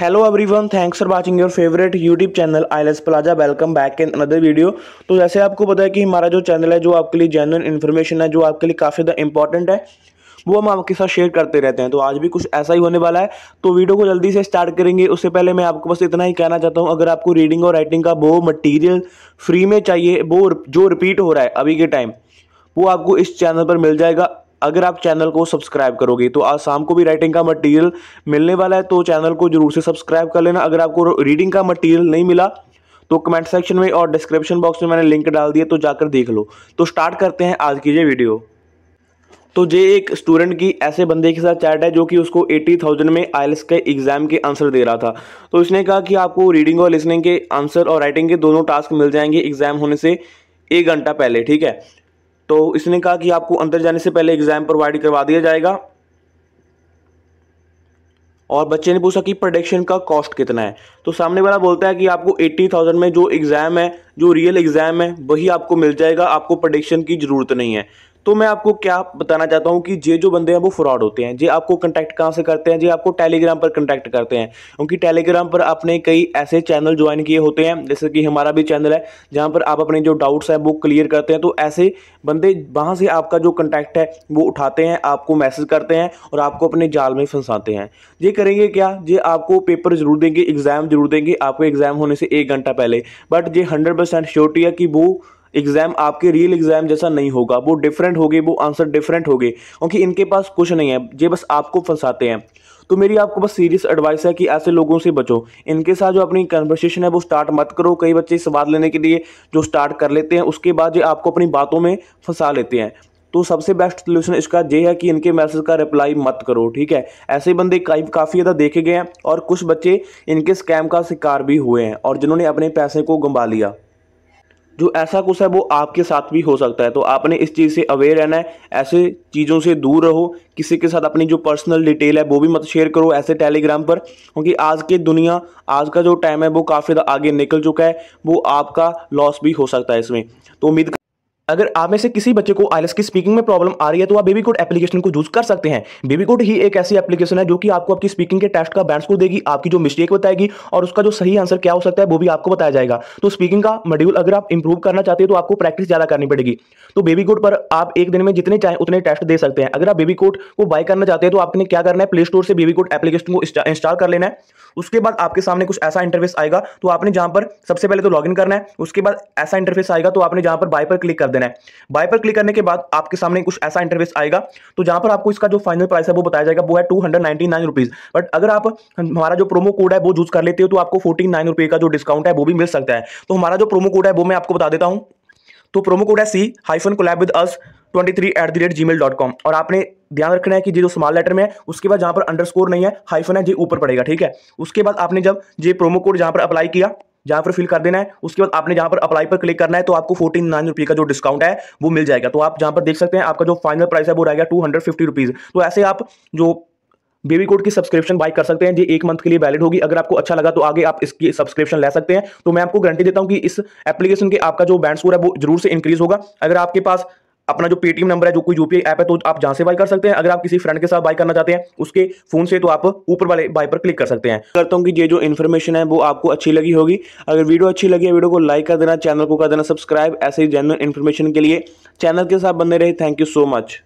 hello everyone thanks for watching your favourite YouTube channel IELTS plaza welcome back in another video तो जैसे आपको पता है कि हमारा जो चैनल है जो आपके लिए जेनुअन इन्फॉर्मेशन है जो आपके लिए काफ़ी ज़्यादा इंपॉर्टेंट है वो हम आपके साथ शेयर करते रहते हैं तो आज भी कुछ ऐसा ही होने वाला है तो वीडियो को जल्दी से स्टार्ट करेंगे उससे पहले मैं आपको बस इतना ही कहना चाहता हूँ अगर आपको रीडिंग और राइटिंग का वो मटीरियल फ्री में चाहिए वो जो रिपीट हो रहा है अभी के टाइम वो आपको इस चैनल पर मिल जाएगा अगर आप चैनल को सब्सक्राइब करोगे तो आज शाम को भी राइटिंग का मटेरियल मिलने वाला है तो चैनल को जरूर से सब्सक्राइब कर लेना अगर आपको रीडिंग का मटेरियल नहीं मिला तो कमेंट सेक्शन में और डिस्क्रिप्शन बॉक्स में मैंने लिंक डाल दिया तो जाकर देख लो तो स्टार्ट करते हैं आज की ये वीडियो तो ये एक स्टूडेंट की ऐसे बंदे के साथ चैट है जो कि उसको एटी थाउजेंड में आयल्स के एग्ज़ाम के आंसर दे रहा था तो इसने कहा कि आपको रीडिंग और लिसनिंग के आंसर और राइटिंग के दोनों टास्क मिल जाएंगे एग्ज़ाम होने से एक घंटा पहले ठीक है तो इसने कहा कि आपको अंदर जाने से पहले एग्ज़ाम प्रोवाइड करवा दिया जाएगा और बच्चे ने पूछा कि प्रोडक्शन का कॉस्ट कितना है तो सामने वाला बोलता है कि आपको एट्टी थाउजेंड में जो एग्ज़ाम है जो रियल एग्ज़ाम है वही आपको मिल जाएगा आपको प्रोडक्शन की ज़रूरत नहीं है तो मैं आपको क्या बताना चाहता हूँ कि ये जो बंदे हैं वो फ्रॉड होते हैं जे आपको कंटैक्ट कहाँ से करते हैं जे आपको टेलीग्राम पर कंटैक्ट करते हैं क्योंकि टेलीग्राम पर आपने कई ऐसे चैनल ज्वाइन किए होते हैं जैसे कि हमारा भी चैनल है जहाँ पर आप अपने जो डाउट्स हैं वो क्लियर करते हैं तो ऐसे बंदे वहाँ से आपका जो कंटैक्ट है वो उठाते हैं आपको मैसेज करते हैं और आपको अपने जाल में फंसाते हैं ये करेंगे क्या ये आपको पेपर जरूर देंगे एग्ज़ाम जरूर देंगे आपको एग्ज़ाम होने से एक घंटा पहले बट ये हंड्रेड परसेंट श्योरिटी है कि वो एग्जाम आपके रियल एग्जाम जैसा नहीं होगा वो डिफरेंट होगी वो आंसर डिफरेंट होगी क्योंकि इनके पास कुछ नहीं है ये बस आपको फंसाते हैं तो मेरी आपको बस सीरियस एडवाइस है कि ऐसे लोगों से बचो इनके साथ जो अपनी कन्वर्सेशन है वो स्टार्ट मत करो कई बच्चे सवाल लेने के लिए जो स्टार्ट कर लेते हैं उसके बाद ये आपको अपनी बातों में फंसा लेते हैं तो सबसे बेस्ट सोल्यूशन इसका ये है कि इनके मैसेज का रिप्लाई मत करो ठीक है ऐसे बंदे काफ़ी ज़्यादा देखे गए हैं और कुछ बच्चे इनके स्कैम का शिकार भी हुए हैं और जिन्होंने अपने पैसे को गंवा लिया जो ऐसा कुछ है वो आपके साथ भी हो सकता है तो आपने इस चीज़ से अवेयर रहना है ऐसे चीज़ों से दूर रहो किसी के साथ अपनी जो पर्सनल डिटेल है वो भी मत शेयर करो ऐसे टेलीग्राम पर क्योंकि आज की दुनिया आज का जो टाइम है वो काफ़ी आगे निकल चुका है वो आपका लॉस भी हो सकता है इसमें तो उम्मीद अगर आप में से किसी बच्चे को आई की स्पीकिंग में प्रॉब्लम आ रही है तो आप बेबी कोड एप्लीकेशन को यूज कर सकते हैं बेबी कोड ही एक ऐसी एप्लीकेशन है जो कि आपको आपकी स्पीकिंग के टेस्ट का बैंड स्कोर देगी आपकी जो मिस्टेक बताएगी और उसका जो सही आंसर क्या हो सकता है वो भी आपको बताया जाएगा तो स्पीकिंग का मॉड्यूल अगर आप इंप्रूव करना चाहते हो तो आपको प्रैक्टिस ज्यादा करनी पड़ेगी तो बेबी कोड पर आप एक दिन में जितने चाहें उतने टेस्ट दे सकते हैं अगर आप बेबी कोड को बाय करना चाहते हैं तो आपने क्या करना है प्ले स्टोर से बेबी कोड एप्लीकेशन को इंस्टॉल कर लेना है उसके बाद आपके सामने कुछ ऐसा इंटरफेस आएगा तो आपने जहां पर सबसे पहले तो लॉग करना है उसके बाद ऐसा इंटरफेस आएगा तो आपने जहां पर बाय पर क्लिक कर देना है बाय पर क्लिक करने के बाद आपके सामने कुछ ऐसा इंटरवेस आएगा तो जहां पर आपको इसका जो फाइनल प्राइस है वो बताया जाएगा वो है टू हंड्रेड बट अगर आप हमारा जो प्रोमो कोड है वो यूज़ कर लेते हो तो आपको फोर्टी नाइन का जो डिस्काउंट है वो भी मिल सकता है तो हमारा जो प्रोमो कोड है वो मैं आपको बता देता हूँ तो प्रोमो कोड है C hyphen collab with us twenty three at the rate Gmail dot com और आपने ध्यान रखना है कि जो स्मॉल लेटर में है उसके बाद जहां पर अंडरस्कोर नहीं है हाइफन है जी ऊपर पड़ेगा ठीक है उसके बाद आपने जब ये प्रोमो कोड जहां पर अप्लाई किया जहां पर फिल कर देना है उसके बाद आपने जहां पर अप्लाई पर क्लिक करना है तो आपको फोर्टी नाइन रुपये का जो डिस्काउंट है वो मिल जाएगा तो आप जहाँ पर देख सकते हैं आपका जो फाइनल प्राइस है वो रहेगा टू हंड्रेड फिफ्टी रुपीज़ तो ऐसे आप जो बेबी कोड की सब्सक्रिप्शन बाई कर सकते हैं जी एक मंथ के लिए वैलिड होगी अगर आपको अच्छा लगा तो आगे आप इसकी सब्सक्रिप्शन ले सकते हैं तो मैं आपको गारंटी देता हूँ कि इस एप्लीकेशन के आपका जो बैंड स्कोर है वो जरूर से इंक्रीज होगा अगर आपके पास अपना जो पेटीएम नंबर है जो कोई यूपीआई ऐप है तो आप जहां से बाई कर सकते हैं अगर आप किसी फ्रेंड के साथ बाई करना चाहते हैं उसके फोन से तो आप ऊपर वाले बाई पर क्लिक कर सकते हैं करता हूँ कि ये जो इन्फॉर्मेशन है वो आपको अच्छी लगी होगी अगर वीडियो अच्छी लगी है वीडियो को लाइक कर देना चैनल को कर देना सब्सक्राइब ऐसे ही जनरल इन्फॉर्मेशन के लिए चैनल के साथ बने रहे थैंक यू सो मच